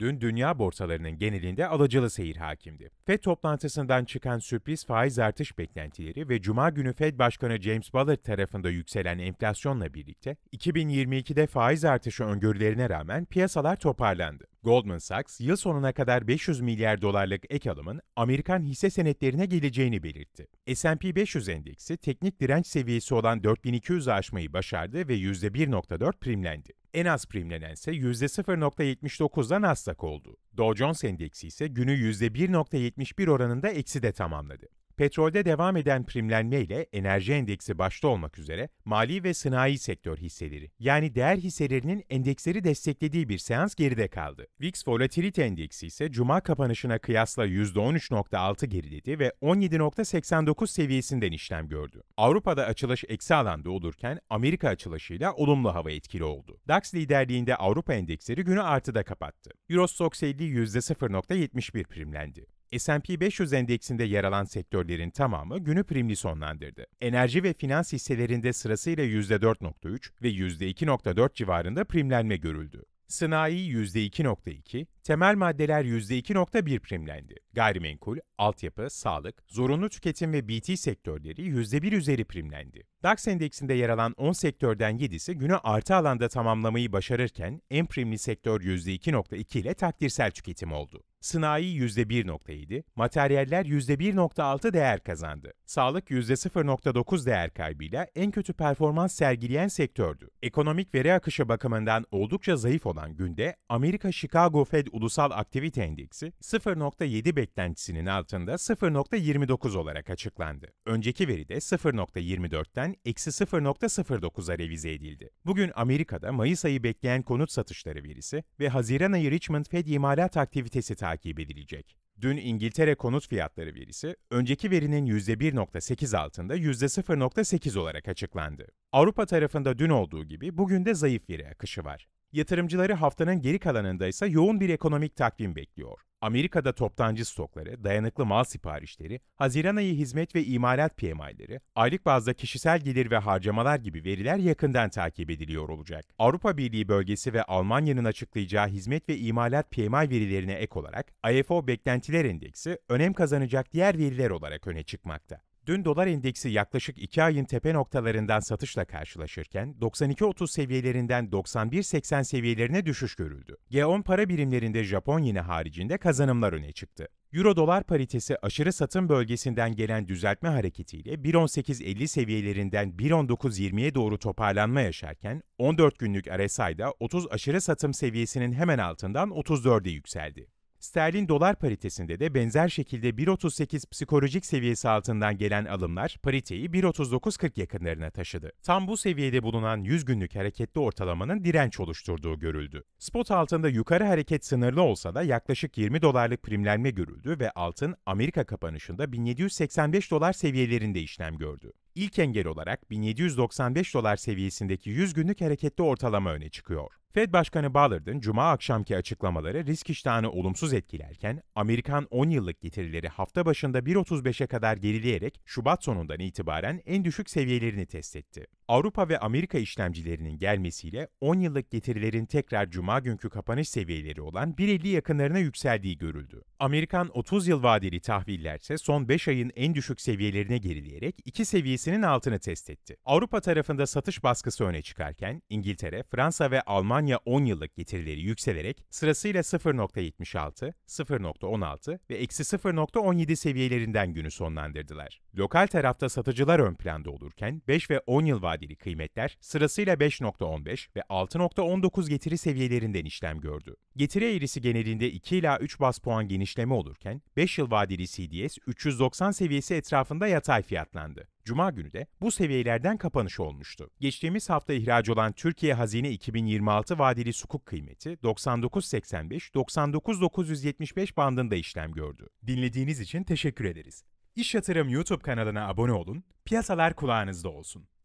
Dün dünya borsalarının genelinde alıcılı seyir hakimdi. Fed toplantısından çıkan sürpriz faiz artış beklentileri ve Cuma günü Fed Başkanı James Ballard tarafında yükselen enflasyonla birlikte 2022'de faiz artışı öngörülerine rağmen piyasalar toparlandı. Goldman Sachs yıl sonuna kadar 500 milyar dolarlık ek alımın Amerikan hisse senetlerine geleceğini belirtti. S&P 500 endeksi teknik direnç seviyesi olan 4200'ü aşmayı başardı ve %1.4 primlendi. En az primlenense 0.79'dan Nasdaq oldu. Dow Jones Endeksi ise günü %1.71 oranında eksi de tamamladı. Petrolde devam eden primlenme ile enerji endeksi başta olmak üzere mali ve sanayi sektör hisseleri yani değer hisselerinin endeksleri desteklediği bir seans geride kaldı. VIX Volatility Endeksi ise cuma kapanışına kıyasla %13.6 geriledi ve 17.89 seviyesinden işlem gördü. Avrupa'da açılış eksi alanda olurken Amerika açılışıyla olumlu hava etkili oldu. DAX liderliğinde Avrupa endeksleri günü artıda kapattı. Eurostox 50 %0.71 primlendi. S&P 500 endeksinde yer alan sektörlerin tamamı günü primli sonlandırdı. Enerji ve finans hisselerinde sırasıyla %4.3 ve %2.4 civarında primlenme görüldü. Sanayi %2.2, temel maddeler %2.1 primlendi. Gayrimenkul, altyapı, sağlık, zorunlu tüketim ve BT sektörleri %1 üzeri primlendi. DAX endeksinde yer alan 10 sektörden 7'si günü artı alanda tamamlamayı başarırken en primli sektör %2.2 ile takdirsel tüketim oldu. Sınai %1.7, materyaller %1.6 değer kazandı. Sağlık %0.9 değer kaybıyla en kötü performans sergileyen sektördü. Ekonomik veri akışı bakımından oldukça zayıf olan günde Amerika Chicago Fed Ulusal Aktivite Endeksi 0.7 beklentisinin altında 0.29 olarak açıklandı. Önceki veri de 0.24'ten eksi 0.09'a revize edildi. Bugün Amerika'da Mayıs ayı bekleyen konut satışları verisi ve Haziran ayı Richmond Fed imalat aktivitesi tartışıldı takip edilecek. Dün İngiltere konut fiyatları verisi, önceki verinin %1.8 altında %0.8 olarak açıklandı. Avrupa tarafında dün olduğu gibi bugün de zayıf veri akışı var. Yatırımcıları haftanın geri kalanında ise yoğun bir ekonomik takvim bekliyor. Amerika'da toptancı stokları, dayanıklı mal siparişleri, Haziran ayı hizmet ve imalat PMI'leri, aylık bazda kişisel gelir ve harcamalar gibi veriler yakından takip ediliyor olacak. Avrupa Birliği bölgesi ve Almanya'nın açıklayacağı hizmet ve imalat PMI verilerine ek olarak, IFO Beklentiler Endeksi önem kazanacak diğer veriler olarak öne çıkmakta. Dün dolar endeksi yaklaşık 2 ayın tepe noktalarından satışla karşılaşırken 92.30 seviyelerinden 91.80 seviyelerine düşüş görüldü. G10 para birimlerinde Japon yine haricinde kazanımlar öne çıktı. Euro dolar paritesi aşırı satım bölgesinden gelen düzeltme hareketiyle 1.18.50 seviyelerinden 1.19.20'ye doğru toparlanma yaşarken 14 günlük RSI'da 30 aşırı satım seviyesinin hemen altından 34'e yükseldi. Sterlin dolar paritesinde de benzer şekilde 1.38 psikolojik seviyesi altından gelen alımlar pariteyi 1.39.40 yakınlarına taşıdı. Tam bu seviyede bulunan 100 günlük hareketli ortalamanın direnç oluşturduğu görüldü. Spot altında yukarı hareket sınırlı olsa da yaklaşık 20 dolarlık primlenme görüldü ve altın Amerika kapanışında 1785 dolar seviyelerinde işlem gördü. İlk engel olarak 1795 dolar seviyesindeki 100 günlük hareketli ortalama öne çıkıyor. Fed Başkanı Ballard'ın cuma akşamki açıklamaları risk iştahını olumsuz etkilerken, Amerikan 10 yıllık getirileri hafta başında 1.35'e kadar gerileyerek Şubat sonundan itibaren en düşük seviyelerini test etti. Avrupa ve Amerika işlemcilerinin gelmesiyle 10 yıllık getirilerin tekrar cuma günkü kapanış seviyeleri olan 1.50 yakınlarına yükseldiği görüldü. Amerikan 30 yıl vadeli tahvillerse son 5 ayın en düşük seviyelerine gerileyerek 2 seviyesinin altını test etti. Avrupa tarafında satış baskısı öne çıkarken İngiltere, Fransa ve Almanya Almanya 10 yıllık getirileri yükselerek sırasıyla 0.76, 0.16 ve eksi 0.17 seviyelerinden günü sonlandırdılar. Lokal tarafta satıcılar ön planda olurken 5 ve 10 yıl vadeli kıymetler sırasıyla 5.15 ve 6.19 getiri seviyelerinden işlem gördü. Getiri eğrisi genelinde 2 ila 3 bas puan genişleme olurken 5 yıl vadeli CDS 390 seviyesi etrafında yatay fiyatlandı. Cuma günü de bu seviyelerden kapanış olmuştu. Geçtiğimiz hafta ihraç olan Türkiye Hazine 2026 vadeli sukuk kıymeti 99.85-99.975 bandında işlem gördü. Dinlediğiniz için teşekkür ederiz. İş Yatırım YouTube kanalına abone olun, piyasalar kulağınızda olsun.